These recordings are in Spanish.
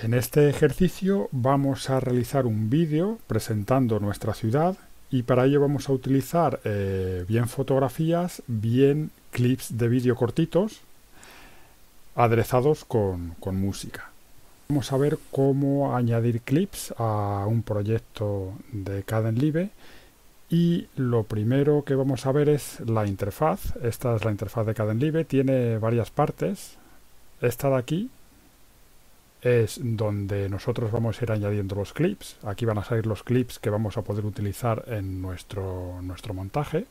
En este ejercicio vamos a realizar un vídeo presentando nuestra ciudad y para ello vamos a utilizar eh, bien fotografías, bien clips de vídeo cortitos aderezados con, música. Vamos a ver cómo añadir clips a un proyecto de Cadenlive y lo primero que vamos a ver es la interfaz. Esta es la interfaz de Cadenlive, tiene varias partes. Esta de aquí es donde nosotros vamos a ir añadiendo los clips. Aquí van a salir los clips que vamos a poder utilizar en nuestro, nuestro montaje.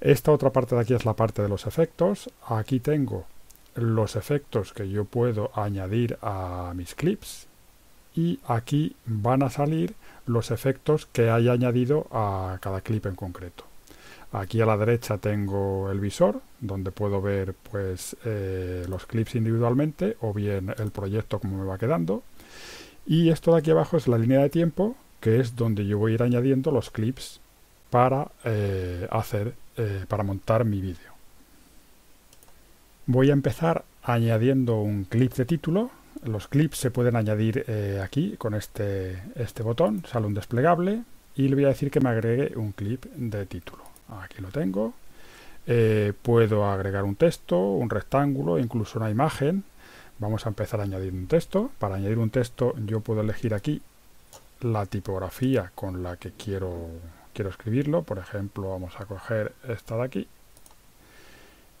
Esta otra parte de aquí es la parte de los efectos. Aquí tengo los efectos que yo puedo añadir a mis clips. Y aquí van a salir los efectos que haya añadido a cada clip en concreto. Aquí a la derecha tengo el visor, donde puedo ver pues eh, los clips individualmente o bien el proyecto como me va quedando. Y esto de aquí abajo es la línea de tiempo, que es donde yo voy a ir añadiendo los clips para eh, hacer, eh, para montar mi vídeo. Voy a empezar añadiendo un clip de título. Los clips se pueden añadir aquí con este, este botón, sale un desplegable y le voy a decir que me agregue un clip de título aquí lo tengo, eh, puedo agregar un texto, un rectángulo, incluso una imagen. Vamos a empezar a añadir un texto. Para añadir un texto yo puedo elegir aquí la tipografía con la que quiero, quiero escribirlo. Por ejemplo, vamos a coger esta de aquí.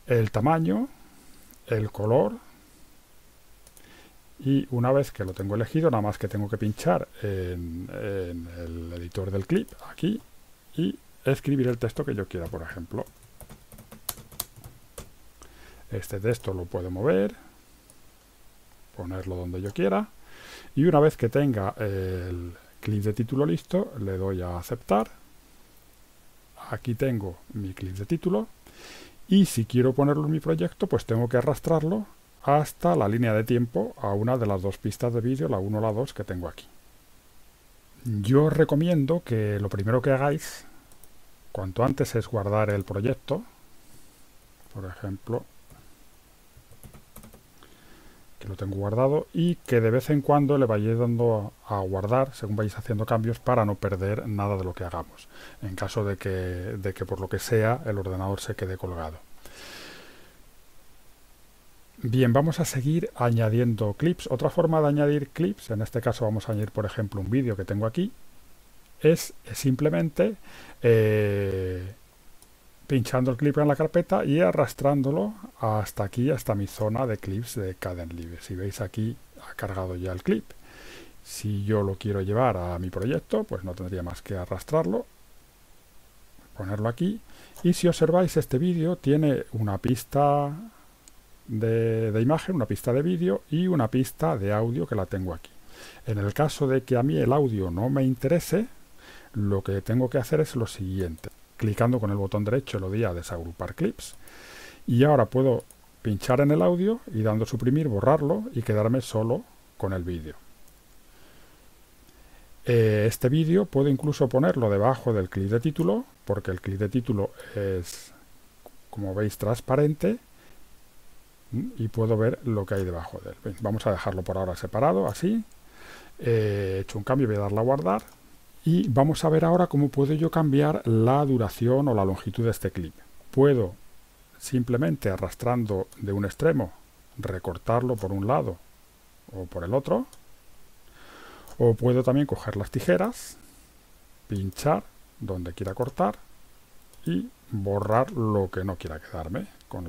El tamaño, el color. Y una vez que lo tengo elegido, nada más que tengo que pinchar en el editor del clip, aquí, y escribir el texto que yo quiera, por ejemplo. Este texto lo puedo mover, ponerlo donde yo quiera. Y una vez que tenga el clip de título listo, le doy a aceptar. Aquí tengo mi clip de título. Y si quiero ponerlo en mi proyecto, pues tengo que arrastrarlo hasta la línea de tiempo a una de las dos pistas de vídeo, la 1 o la 2 que tengo aquí. Yo os recomiendo que lo primero que hagáis cuanto antes es guardar el proyecto por ejemplo que lo tengo guardado y que de vez en cuando le vayáis dando a, guardar según vayáis haciendo cambios para no perder nada de lo que hagamos en caso de que, de que por lo que sea el ordenador se quede colgado Bien, vamos a seguir añadiendo clips. Otra forma de añadir clips, en este caso vamos a añadir por ejemplo un vídeo que tengo aquí es simplemente eh, pinchando el clip en la carpeta y arrastrándolo hasta aquí, hasta mi zona de clips de Libre. Si veis aquí, ha cargado ya el clip. Si yo lo quiero llevar a mi proyecto, pues no tendría más que arrastrarlo, ponerlo aquí. Y si observáis, este vídeo tiene una pista de, imagen, una pista de vídeo y una pista de audio que la tengo aquí. En el caso de que a mí el audio no me interese, lo que tengo que hacer es lo siguiente. Clicando con el botón derecho lo di a desagrupar clips. Y ahora puedo pinchar en el audio y dando suprimir, borrarlo y quedarme solo con el vídeo. Eh, este vídeo puedo incluso ponerlo debajo del clip de título, porque el clic de título es, como veis, transparente y puedo ver lo que hay debajo de él. vamos a dejarlo por ahora separado, así. Eh, he hecho un cambio, voy a darle a guardar. Y vamos a ver ahora cómo puedo yo cambiar la duración o la longitud de este clip. Puedo simplemente arrastrando de un extremo recortarlo por un lado o por el otro. O puedo también coger las tijeras, pinchar donde quiera cortar y borrar lo que no quiera quedarme. Con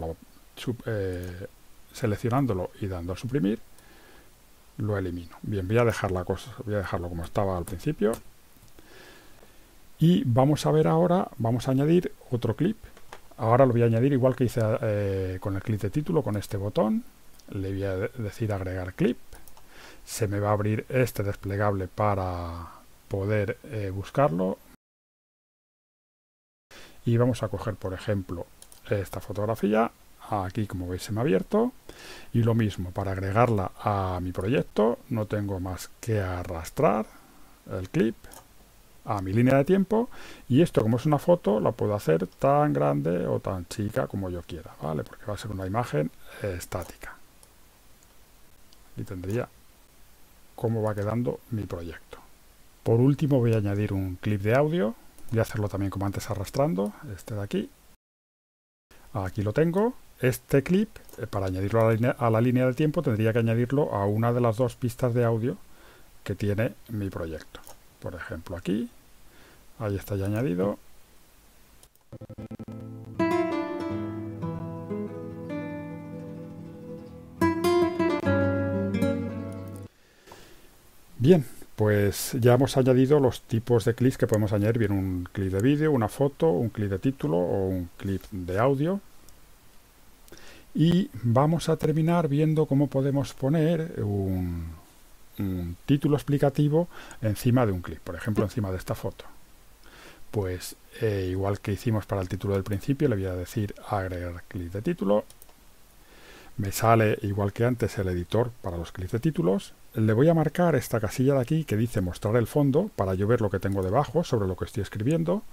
eh, seleccionándolo y dando a suprimir, lo elimino. Bien, voy a dejar la cosa, voy a dejarlo como estaba al principio y vamos a ver ahora, vamos a añadir otro clip. Ahora lo voy a añadir igual que hice eh, con el clip de título, con este botón. Le voy a decir agregar clip. Se me va a abrir este desplegable para poder eh, buscarlo. Y vamos a coger, por ejemplo, esta fotografía. Aquí, como veis, se me ha abierto. Y lo mismo, para agregarla a mi proyecto, no tengo más que arrastrar el clip a mi línea de tiempo y esto como es una foto la puedo hacer tan grande o tan chica como yo quiera, ¿vale? Porque va a ser una imagen eh, estática. Y tendría cómo va quedando mi proyecto. Por último voy a añadir un clip de audio, voy a hacerlo también como antes arrastrando, este de aquí. Aquí lo tengo. Este clip, eh, para añadirlo a la línea de tiempo, tendría que añadirlo a una de las dos pistas de audio que tiene mi proyecto por ejemplo aquí. Ahí está ya añadido. Bien, pues ya hemos añadido los tipos de clips que podemos añadir, bien un clip de vídeo, una foto, un clip de título o un clip de audio. Y vamos a terminar viendo cómo podemos poner un, un título explicativo encima de un clip, por ejemplo, encima de esta foto. Pues eh, igual que hicimos para el título del principio, le voy a decir agregar clic de título. Me sale igual que antes el editor para los clics de títulos. Le voy a marcar esta casilla de aquí que dice mostrar el fondo para yo ver lo que tengo debajo sobre lo que estoy escribiendo.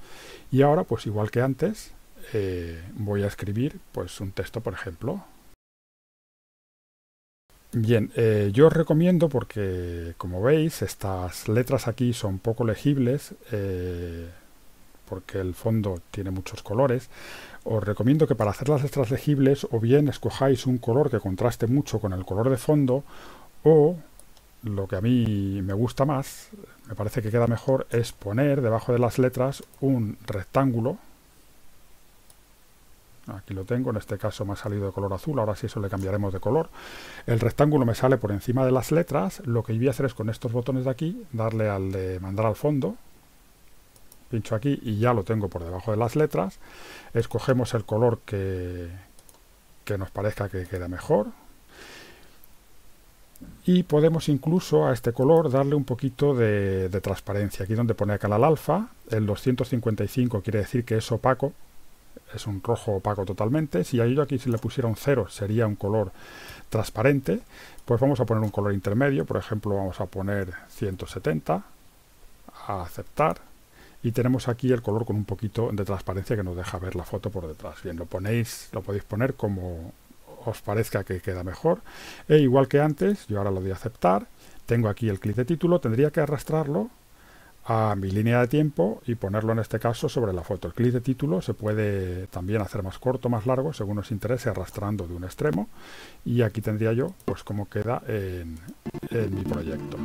Y ahora, pues igual que antes, eh, voy a escribir pues un texto, por ejemplo, Bien, eh, yo os recomiendo porque, como veis, estas letras aquí son poco legibles eh, porque el fondo tiene muchos colores. Os recomiendo que para hacer las letras legibles o bien escojáis un color que contraste mucho con el color de fondo o lo que a mí me gusta más, me parece que queda mejor, es poner debajo de las letras un rectángulo aquí lo tengo, en este caso me ha salido de color azul, ahora sí eso le cambiaremos de color. El rectángulo me sale por encima de las letras, lo que voy a hacer es con estos botones de aquí, darle al de mandar al fondo, pincho aquí y ya lo tengo por debajo de las letras, escogemos el color que, que nos parezca que queda mejor, y podemos incluso a este color darle un poquito de, de transparencia. Aquí donde pone acá la alfa, el 255 quiere decir que es opaco, es un rojo opaco totalmente. Si yo aquí si le pusiera un 0 sería un color transparente, pues vamos a poner un color intermedio, por ejemplo vamos a poner 170, a aceptar, y tenemos aquí el color con un poquito de transparencia que nos deja ver la foto por detrás. Bien, lo ponéis, lo podéis poner como os parezca que queda mejor. E igual que antes, yo ahora lo doy a aceptar, tengo aquí el clic de título, tendría que arrastrarlo a mi línea de tiempo y ponerlo en este caso sobre la foto. El clic de título se puede también hacer más corto, más largo, según nos interese, arrastrando de un extremo. Y aquí tendría yo pues cómo queda en, en mi proyecto.